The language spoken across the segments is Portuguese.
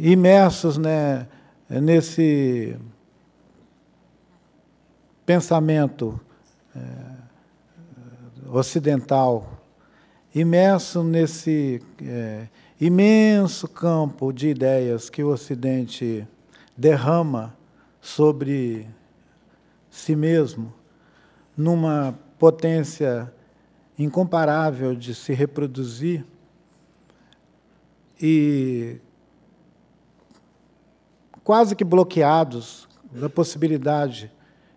imersos né, nesse pensamento é, ocidental, imerso nesse é, imenso campo de ideias que o Ocidente derrama sobre si mesmo, numa potência incomparável de se reproduzir e quase que bloqueados da possibilidade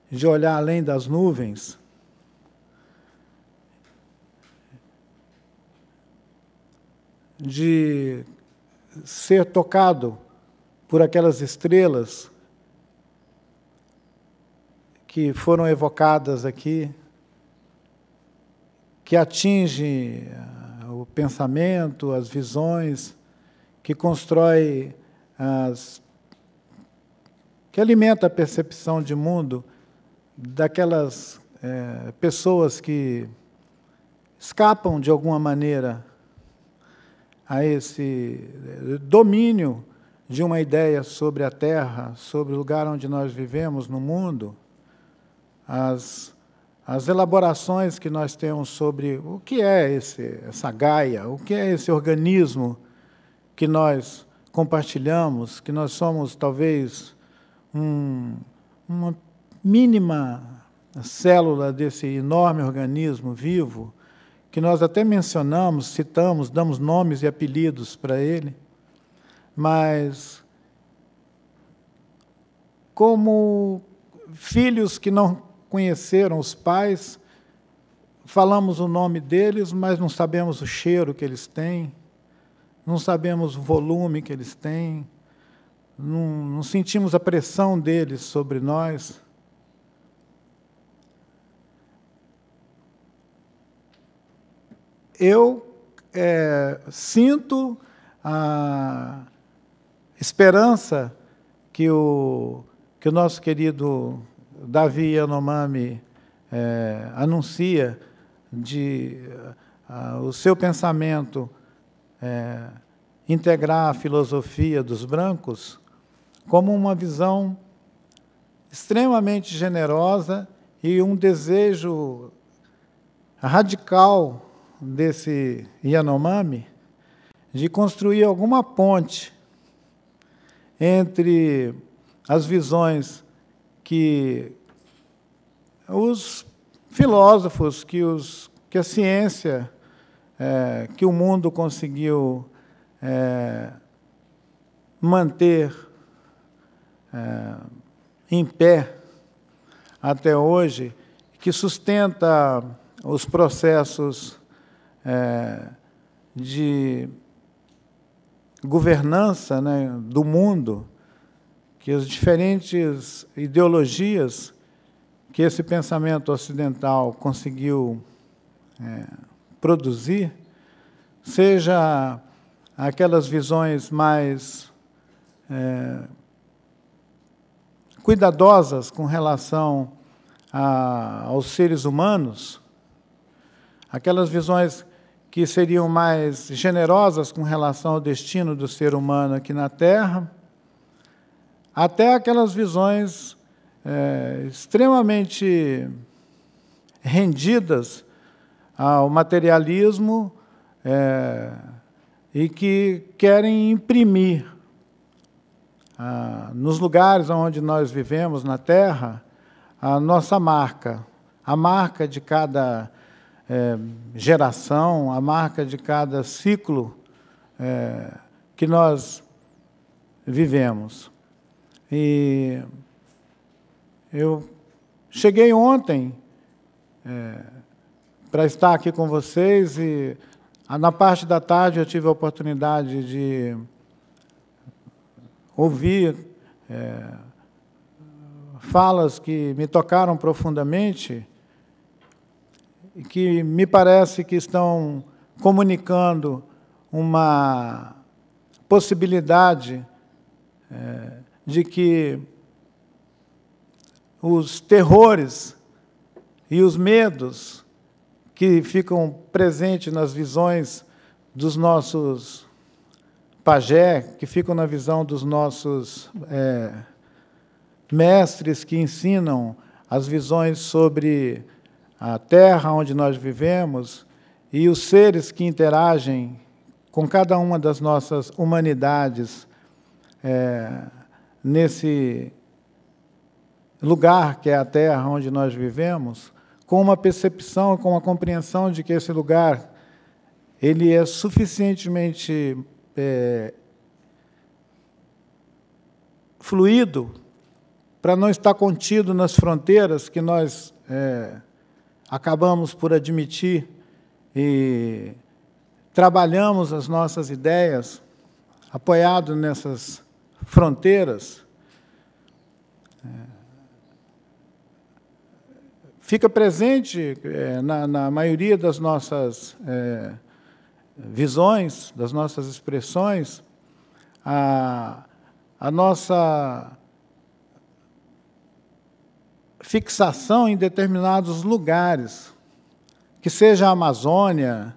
de olhar além das nuvens, de ser tocado por aquelas estrelas que foram evocadas aqui, que atinge ah, o pensamento, as visões, que constrói as que alimenta a percepção de mundo daquelas é, pessoas que escapam de alguma maneira a esse é, domínio de uma ideia sobre a Terra, sobre o lugar onde nós vivemos no mundo, as, as elaborações que nós temos sobre o que é esse, essa Gaia, o que é esse organismo que nós compartilhamos, que nós somos talvez um, uma mínima célula desse enorme organismo vivo, que nós até mencionamos, citamos, damos nomes e apelidos para ele, mas como filhos que não conheceram os pais, falamos o nome deles, mas não sabemos o cheiro que eles têm, não sabemos o volume que eles têm, não, não sentimos a pressão deles sobre nós. Eu é, sinto a esperança que o, que o nosso querido Davi Yanomami é, anuncia de a, o seu pensamento é, integrar a filosofia dos brancos, como uma visão extremamente generosa e um desejo radical desse Yanomami de construir alguma ponte entre as visões que os filósofos, que, os, que a ciência, é, que o mundo conseguiu é, manter é, em pé até hoje, que sustenta os processos é, de governança né, do mundo, que as diferentes ideologias que esse pensamento ocidental conseguiu é, produzir, seja aquelas visões mais é, cuidadosas com relação a, aos seres humanos, aquelas visões que seriam mais generosas com relação ao destino do ser humano aqui na Terra, até aquelas visões é, extremamente rendidas ao materialismo é, e que querem imprimir ah, nos lugares onde nós vivemos na Terra, a nossa marca, a marca de cada é, geração, a marca de cada ciclo é, que nós vivemos. E eu cheguei ontem é, eh, para estar aqui com vocês e na parte da tarde eu tive a oportunidade de ouvir é, falas que me tocaram profundamente e que me parece que estão comunicando uma possibilidade é, de que os terrores e os medos que ficam presentes nas visões dos nossos pajé que ficam na visão dos nossos é, mestres que ensinam as visões sobre a terra onde nós vivemos e os seres que interagem com cada uma das nossas humanidades é, nesse lugar que é a terra onde nós vivemos, com uma percepção, com uma compreensão de que esse lugar ele é suficientemente é, fluído para não estar contido nas fronteiras que nós é, acabamos por admitir e trabalhamos as nossas ideias apoiado nessas fronteiras, é, fica presente é, na, na, maioria das nossas é, visões, das nossas expressões, a, a nossa fixação em determinados lugares, que seja a Amazônia,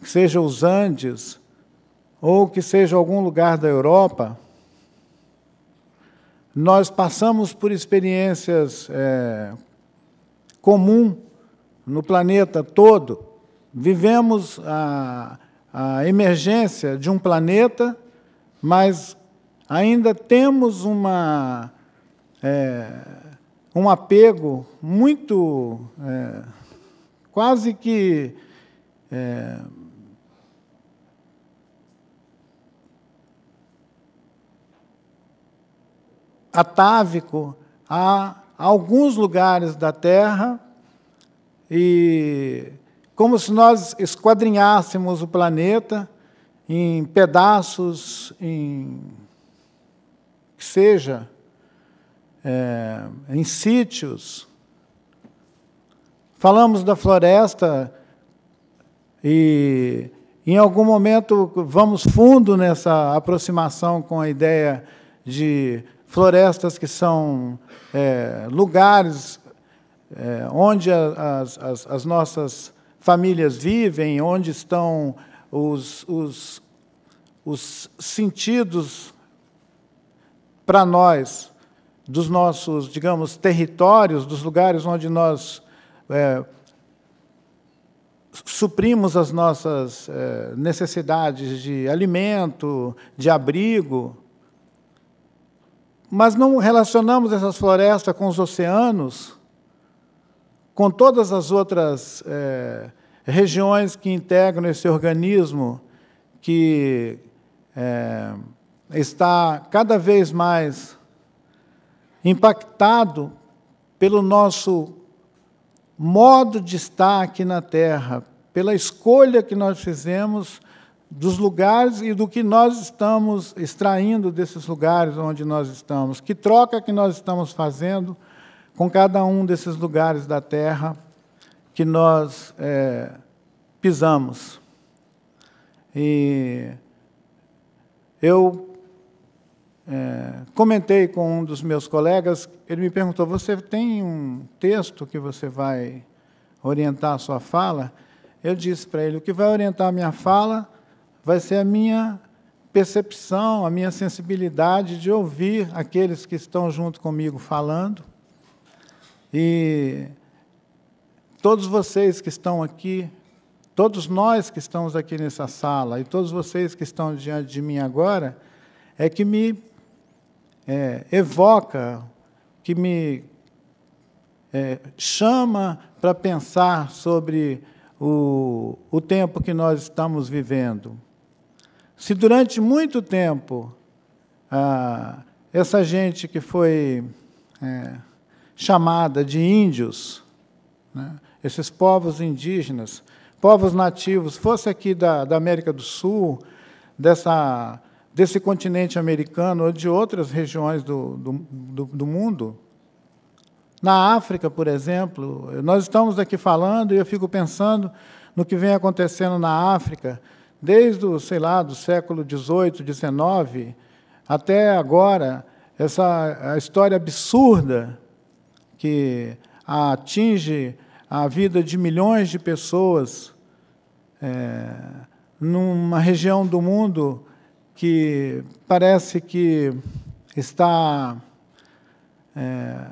que seja os Andes, ou que seja algum lugar da Europa, nós passamos por experiências é, comum no planeta todo Vivemos a, a emergência de um planeta, mas ainda temos uma, é, um apego muito, é, quase que é, atávico a alguns lugares da Terra e como se nós esquadrinhássemos o planeta em pedaços, em que seja, é, em sítios. Falamos da floresta e em algum momento vamos fundo nessa aproximação com a ideia de florestas que são é, lugares é, onde as, as, as nossas famílias vivem, onde estão os, os, os sentidos para nós, dos nossos, digamos, territórios, dos lugares onde nós é, suprimos as nossas é, necessidades de alimento, de abrigo, mas não relacionamos essas florestas com os oceanos com todas as outras é, regiões que integram esse organismo que é, está cada vez mais impactado pelo nosso modo de estar aqui na Terra, pela escolha que nós fizemos dos lugares e do que nós estamos extraindo desses lugares onde nós estamos, que troca que nós estamos fazendo com cada um desses lugares da terra que nós é, pisamos. E eu é, comentei com um dos meus colegas, ele me perguntou: Você tem um texto que você vai orientar a sua fala? Eu disse para ele: O que vai orientar a minha fala vai ser a minha percepção, a minha sensibilidade de ouvir aqueles que estão junto comigo falando e todos vocês que estão aqui, todos nós que estamos aqui nessa sala e todos vocês que estão diante de mim agora, é que me é, evoca, que me é, chama para pensar sobre o, o tempo que nós estamos vivendo. Se durante muito tempo ah, essa gente que foi. É, chamada de índios, né? esses povos indígenas, povos nativos, fosse aqui da, da América do Sul, dessa, desse continente americano ou de outras regiões do, do, do, do mundo. Na África, por exemplo, nós estamos aqui falando e eu fico pensando no que vem acontecendo na África, desde o, sei lá, do século XVIII, XIX, até agora, essa a história absurda que atinge a vida de milhões de pessoas é, numa região do mundo que parece que está é,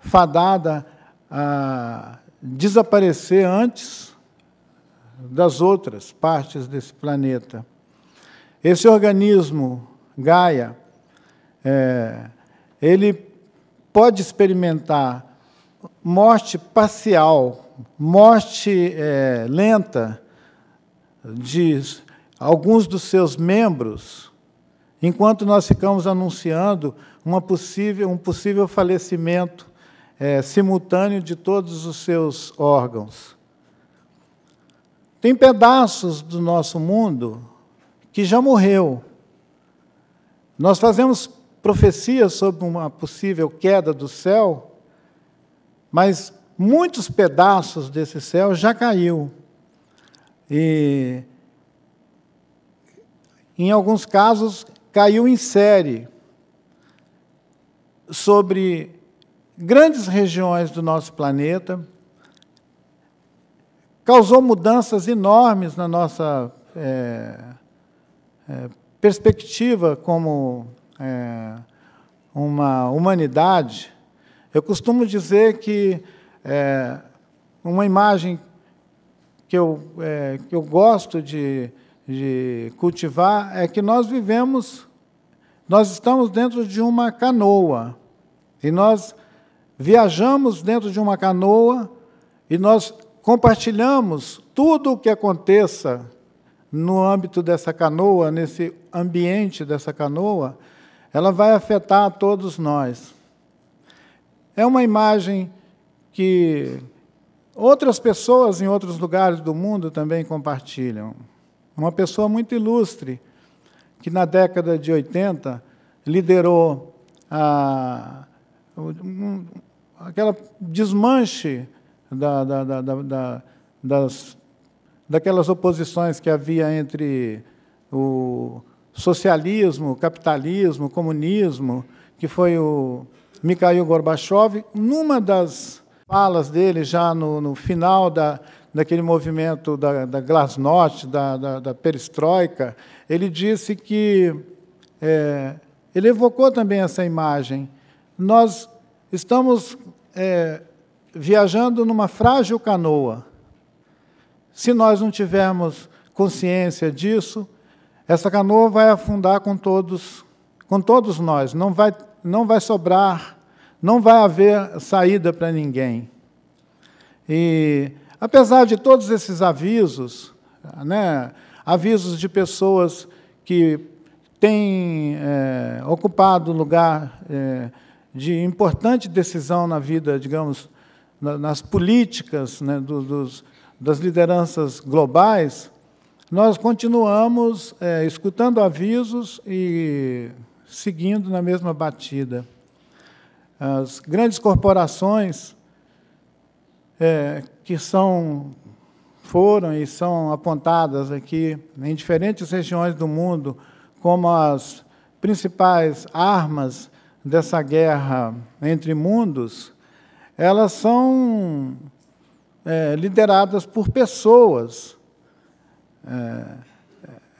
fadada a desaparecer antes das outras partes desse planeta. Esse organismo, Gaia, é, ele pode experimentar morte parcial, morte é, lenta de alguns dos seus membros, enquanto nós ficamos anunciando uma possível, um possível falecimento é, simultâneo de todos os seus órgãos. Tem pedaços do nosso mundo que já morreu. Nós fazemos profecias sobre uma possível queda do céu, mas muitos pedaços desse céu já caiu. E em alguns casos caiu em série sobre grandes regiões do nosso planeta, causou mudanças enormes na nossa é, é, perspectiva como é, uma humanidade, eu costumo dizer que é, uma imagem que eu, é, que eu gosto de, de cultivar é que nós vivemos, nós estamos dentro de uma canoa e nós viajamos dentro de uma canoa e nós compartilhamos tudo o que aconteça no âmbito dessa canoa, nesse ambiente dessa canoa, ela vai afetar a todos nós. É uma imagem que outras pessoas em outros lugares do mundo também compartilham. Uma pessoa muito ilustre, que na década de 80 liderou a, um, aquela desmanche da, da, da, das, daquelas oposições que havia entre o, socialismo, capitalismo, comunismo, que foi o Mikhail Gorbachev, numa das falas dele, já no, no final da, daquele movimento da, da glasnost, da, da, da perestroika, ele disse que. É, ele evocou também essa imagem. Nós estamos é, viajando numa frágil canoa. Se nós não tivermos consciência disso, essa canoa vai afundar com todos, com todos nós. Não vai, não vai sobrar, não vai haver saída para ninguém. E apesar de todos esses avisos, né, avisos de pessoas que têm é, ocupado lugar é, de importante decisão na vida, digamos, nas políticas né, do, dos, das lideranças globais, nós continuamos é, escutando avisos e seguindo na mesma batida. As grandes corporações é, que são foram e são apontadas aqui em diferentes regiões do mundo como as principais armas dessa guerra entre mundos, elas são é, lideradas por pessoas é,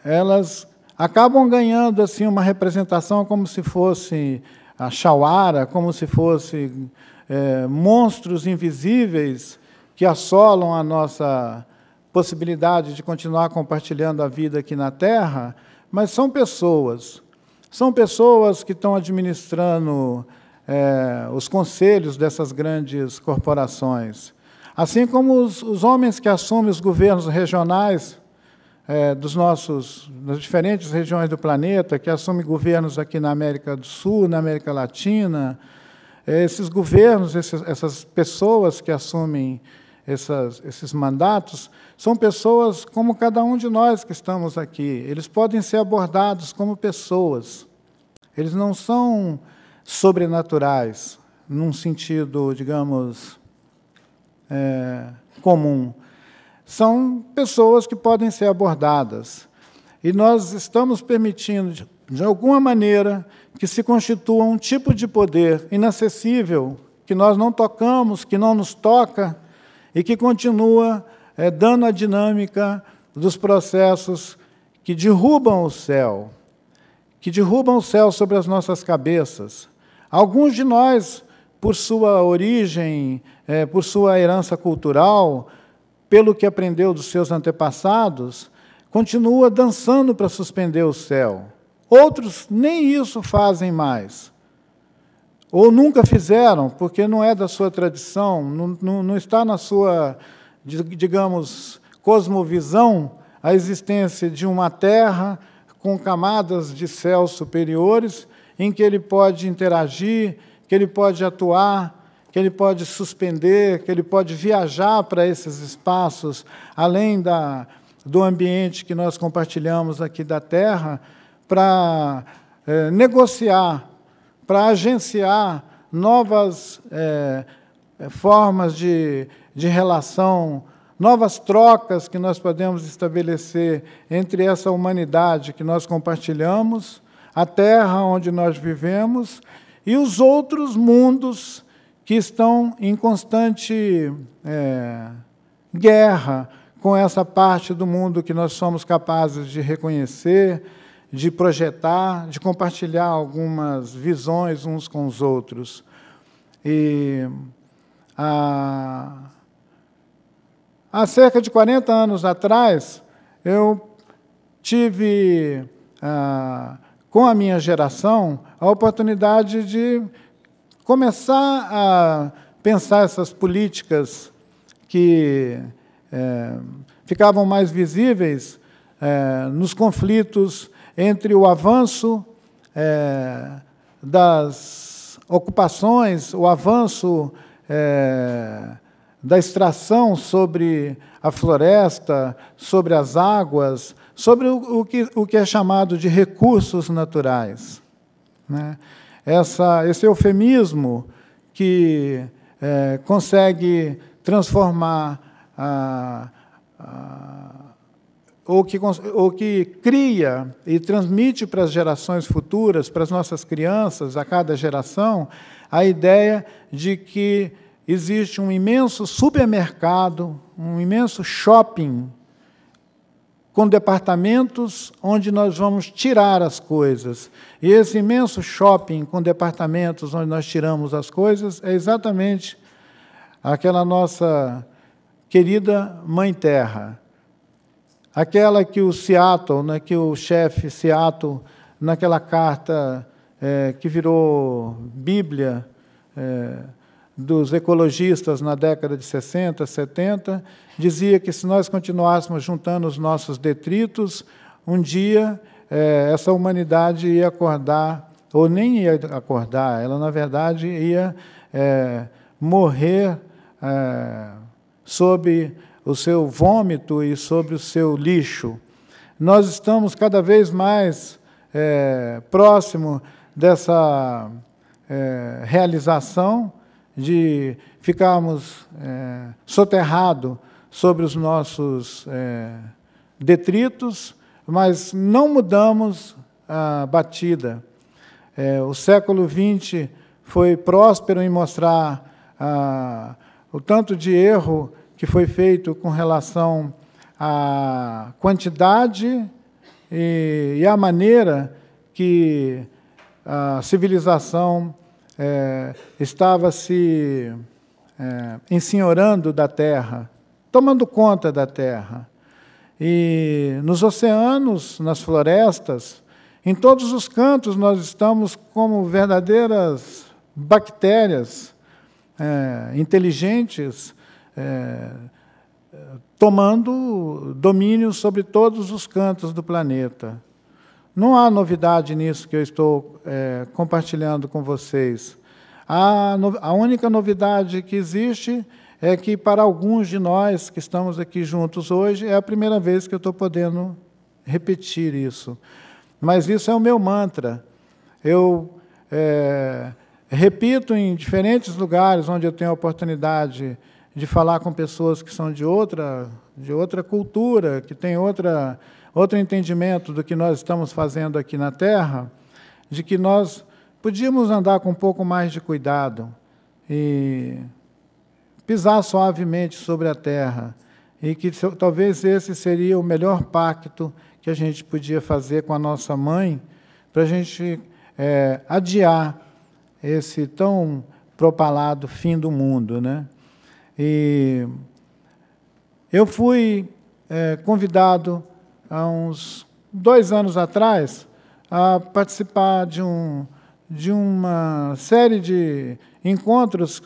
é, elas acabam ganhando assim uma representação como se fosse a Chauara, como se fosse é, monstros invisíveis que assolam a nossa possibilidade de continuar compartilhando a vida aqui na Terra, mas são pessoas. São pessoas que estão administrando é, os conselhos dessas grandes corporações. Assim como os, os homens que assumem os governos regionais é, dos nossos, das diferentes regiões do planeta, que assumem governos aqui na América do Sul, na América Latina, é, esses governos, esses, essas pessoas que assumem essas, esses mandatos, são pessoas como cada um de nós que estamos aqui. Eles podem ser abordados como pessoas. Eles não são sobrenaturais, num sentido, digamos, é, comum são pessoas que podem ser abordadas. E nós estamos permitindo, de alguma maneira, que se constitua um tipo de poder inacessível, que nós não tocamos, que não nos toca, e que continua é, dando a dinâmica dos processos que derrubam o céu, que derrubam o céu sobre as nossas cabeças. Alguns de nós, por sua origem, é, por sua herança cultural, pelo que aprendeu dos seus antepassados, continua dançando para suspender o céu. Outros nem isso fazem mais. Ou nunca fizeram, porque não é da sua tradição, não, não, não está na sua, digamos, cosmovisão a existência de uma terra com camadas de céus superiores em que ele pode interagir, que ele pode atuar, que ele pode suspender, que ele pode viajar para esses espaços, além da, do ambiente que nós compartilhamos aqui da Terra, para é, negociar, para agenciar novas é, formas de, de relação, novas trocas que nós podemos estabelecer entre essa humanidade que nós compartilhamos, a terra onde nós vivemos e os outros mundos que estão em constante é, guerra com essa parte do mundo que nós somos capazes de reconhecer, de projetar, de compartilhar algumas visões uns com os outros. E a, há cerca de 40 anos atrás, eu tive, ah, com a minha geração, a oportunidade de começar a pensar essas políticas que é, ficavam mais visíveis é, nos conflitos entre o avanço é, das ocupações, o avanço é, da extração sobre a floresta, sobre as águas, sobre o, o, que, o que é chamado de recursos naturais. Né? essa, esse eufemismo que é, consegue transformar a, a, ou, que, ou que cria e transmite para as gerações futuras, para as nossas crianças, a cada geração, a ideia de que existe um imenso supermercado, um imenso shopping com departamentos onde nós vamos tirar as coisas. E esse imenso shopping com departamentos onde nós tiramos as coisas é exatamente aquela nossa querida Mãe Terra. Aquela que o Seattle, né, que o chefe Seattle, naquela carta é, que virou Bíblia, é, dos ecologistas na década de 60, 70, dizia que se nós continuássemos juntando os nossos detritos, um dia é, essa humanidade ia acordar, ou nem ia acordar, ela, na verdade, ia é, morrer eh, sob o seu vômito e sobre o seu lixo. Nós estamos cada vez mais próximo dessa realização, de ficarmos é, soterrados sobre os nossos é, detritos, mas não mudamos a batida. É, o século XX foi próspero em mostrar o tanto de erro que foi feito com relação à quantidade e à maneira que a civilização é, estava se é, ensenhorando da terra, tomando conta da terra. E nos oceanos, nas florestas, em todos os cantos nós estamos como verdadeiras bactérias é, inteligentes, é, tomando domínio sobre todos os cantos do planeta. Não há novidade nisso que eu estou é, compartilhando com vocês. A, no, a única novidade que existe é que, para alguns de nós que estamos aqui juntos hoje, é a primeira vez que eu estou podendo repetir isso. Mas isso é o meu mantra. Eu é, repito em diferentes lugares onde eu tenho a oportunidade de falar com pessoas que são de outra, de outra cultura, que têm outra outro entendimento do que nós estamos fazendo aqui na Terra, de que nós podíamos andar com um pouco mais de cuidado e pisar suavemente sobre a terra, e que talvez esse seria o melhor pacto que a gente podia fazer com a nossa mãe, para a gente é, adiar esse tão propalado fim do mundo. Né? E eu fui é, convidado há uns dois anos atrás, a participar de, um, de uma série de encontros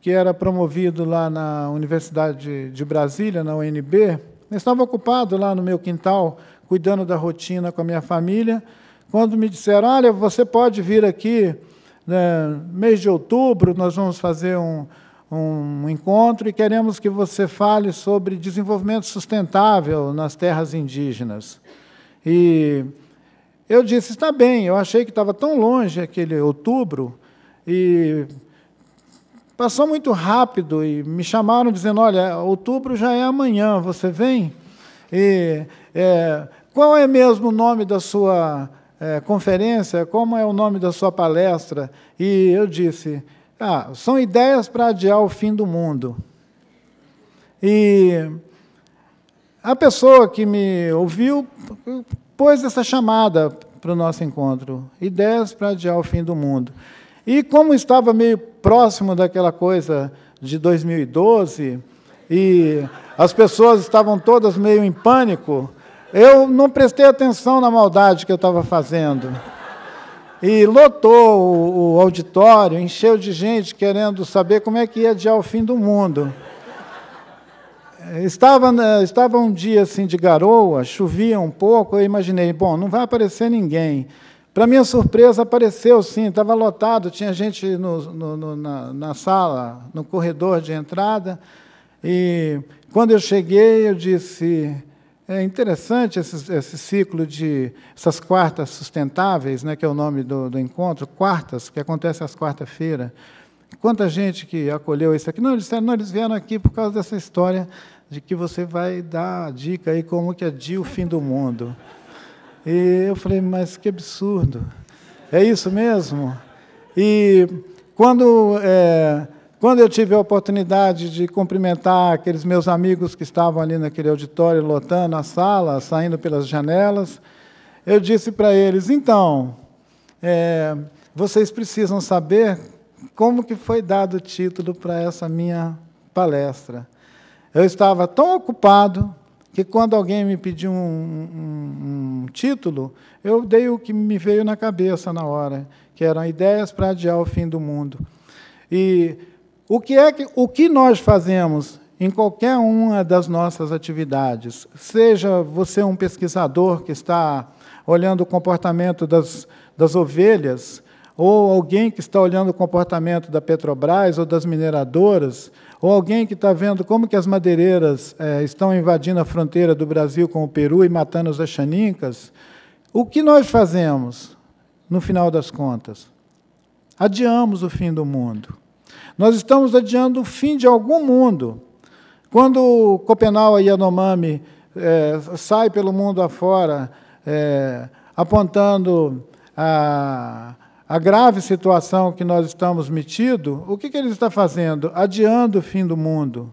que era promovido lá na Universidade de Brasília, na UNB. Eu estava ocupado lá no meu quintal, cuidando da rotina com a minha família, quando me disseram: Olha, você pode vir aqui, né, mês de outubro, nós vamos fazer um um encontro e queremos que você fale sobre desenvolvimento sustentável nas terras indígenas. E eu disse, está bem, eu achei que estava tão longe aquele outubro, e passou muito rápido, e me chamaram dizendo, olha, outubro já é amanhã, você vem? E é, qual é mesmo o nome da sua é, conferência? Como é o nome da sua palestra? E eu disse, ah, são ideias para adiar o fim do mundo. E a pessoa que me ouviu pôs essa chamada para o nosso encontro: ideias para adiar o fim do mundo. E como estava meio próximo daquela coisa de 2012, e as pessoas estavam todas meio em pânico, eu não prestei atenção na maldade que eu estava fazendo e lotou o, o auditório, encheu de gente querendo saber como é que ia adiar o fim do mundo. Estava, né, estava um dia assim de garoa, chovia um pouco, eu imaginei, bom, não vai aparecer ninguém. Para minha surpresa, apareceu sim, estava lotado, tinha gente no, no, no, na, na, sala, no corredor de entrada. E quando eu cheguei, eu disse: é interessante esse, esse, ciclo de essas quartas sustentáveis, né, que é o nome do, do encontro, quartas, que acontece às quarta-feira. Quanta gente que acolheu isso aqui. Não, eles não, eles vieram aqui por causa dessa história de que você vai dar a dica aí como que é dia o fim do mundo. E eu falei, mas que absurdo. É isso mesmo? E quando. É, quando eu tive a oportunidade de cumprimentar aqueles meus amigos que estavam ali naquele auditório, lotando a sala, saindo pelas janelas, eu disse para eles: então, é, vocês precisam saber como que foi dado o título para essa minha palestra. Eu estava tão ocupado que quando alguém me pediu um, um, um, título, eu dei o que me veio na cabeça na hora, que eram ideias para adiar o fim do mundo. E o que é que o que nós fazemos em qualquer uma das nossas atividades, seja você um pesquisador que está olhando o comportamento das, das ovelhas, ou alguém que está olhando o comportamento da Petrobras ou das mineradoras, ou alguém que está vendo como que as madeireiras é, estão invadindo a fronteira do Brasil com o Peru e matando os achanicas, o que nós fazemos, no final das contas? Adiamos o fim do mundo. Nós estamos adiando o fim de algum mundo. Quando o Copenau e Yanomami é, sai pelo mundo afora, é, apontando a, a grave situação que nós estamos metidos, o que, que ele está fazendo? Adiando o fim do mundo.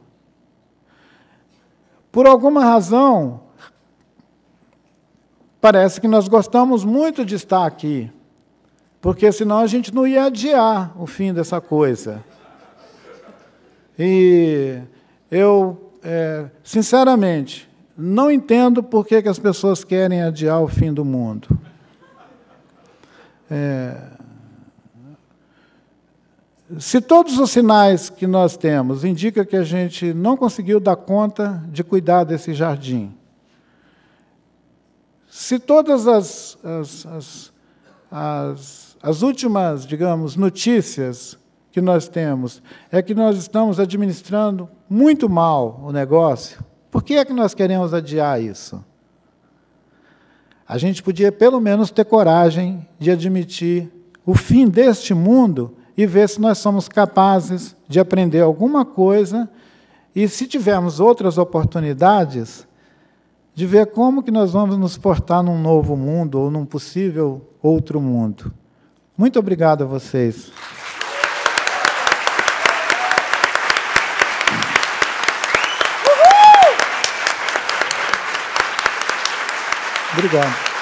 Por alguma razão, parece que nós gostamos muito de estar aqui, porque senão a gente não ia adiar o fim dessa coisa. E eu, é, sinceramente, não entendo por que, que as pessoas querem adiar o fim do mundo. É, se todos os sinais que nós temos indicam que a gente não conseguiu dar conta de cuidar desse jardim, se todas as, as, as, as, as últimas, digamos, notícias que nós temos é que nós estamos administrando muito mal o negócio. Por que é que nós queremos adiar isso? A gente podia, pelo menos, ter coragem de admitir o fim deste mundo e ver se nós somos capazes de aprender alguma coisa e, se tivermos outras oportunidades, de ver como que nós vamos nos portar num novo mundo ou num possível outro mundo. Muito obrigado a vocês. Obrigado.